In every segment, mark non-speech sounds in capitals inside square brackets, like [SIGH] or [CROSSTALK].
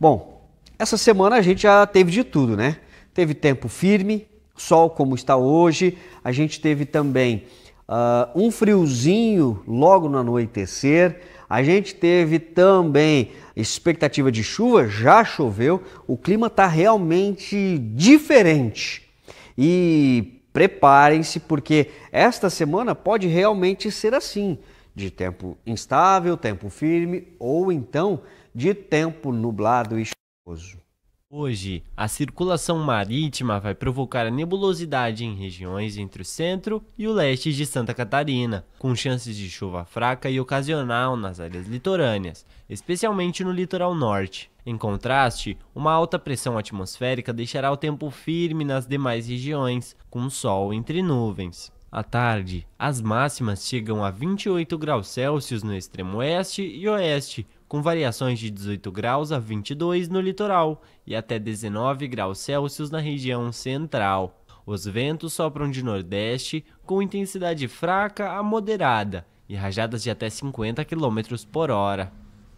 Bom, essa semana a gente já teve de tudo, né? Teve tempo firme, sol como está hoje, a gente teve também uh, um friozinho logo no anoitecer, a gente teve também expectativa de chuva, já choveu, o clima está realmente diferente. E preparem-se, porque esta semana pode realmente ser assim de tempo instável, tempo firme ou então de tempo nublado e chuvoso. Hoje, a circulação marítima vai provocar nebulosidade em regiões entre o centro e o leste de Santa Catarina, com chances de chuva fraca e ocasional nas áreas litorâneas, especialmente no litoral norte. Em contraste, uma alta pressão atmosférica deixará o tempo firme nas demais regiões, com sol entre nuvens. À tarde, as máximas chegam a 28 graus Celsius no extremo oeste e oeste, com variações de 18 graus a 22 no litoral e até 19 graus Celsius na região central. Os ventos sopram de nordeste com intensidade fraca a moderada e rajadas de até 50 km por hora.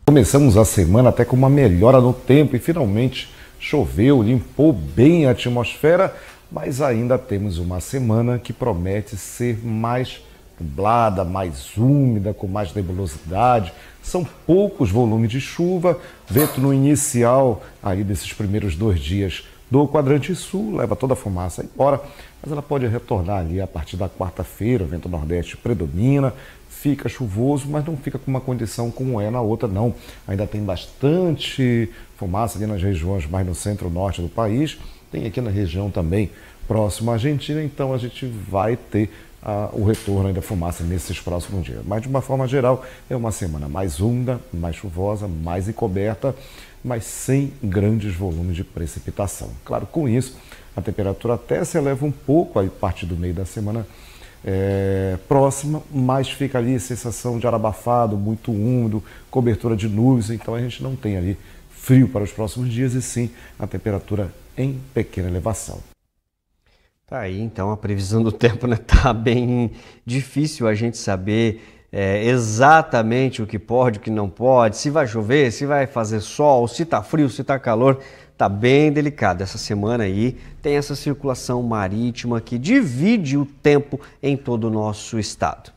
Começamos a semana até com uma melhora no tempo e finalmente choveu, limpou bem a atmosfera mas ainda temos uma semana que promete ser mais nublada, mais úmida, com mais nebulosidade. São poucos volumes de chuva, vento no inicial aí desses primeiros dois dias do quadrante sul, leva toda a fumaça embora, mas ela pode retornar ali a partir da quarta-feira, o vento nordeste predomina, fica chuvoso, mas não fica com uma condição como é na outra, não. Ainda tem bastante fumaça ali nas regiões mais no centro-norte do país, tem aqui na região também, próximo à Argentina, então a gente vai ter ah, o retorno da fumaça nesses próximos dias. Mas de uma forma geral, é uma semana mais úmida, mais chuvosa, mais encoberta, mas sem grandes volumes de precipitação. Claro, com isso, a temperatura até se eleva um pouco a partir do meio da semana é, próxima, mas fica ali a sensação de ar abafado, muito úmido, cobertura de nuvens, então a gente não tem ali frio para os próximos dias e sim a temperatura em pequena elevação. Tá aí então a previsão do [LAUGHS] tempo, né? Tá bem difícil a gente saber é, exatamente o que pode, o que não pode, se vai chover, se vai fazer sol, se tá frio, se tá calor tá bem delicado. Essa semana aí tem essa circulação marítima que divide o tempo em todo o nosso estado.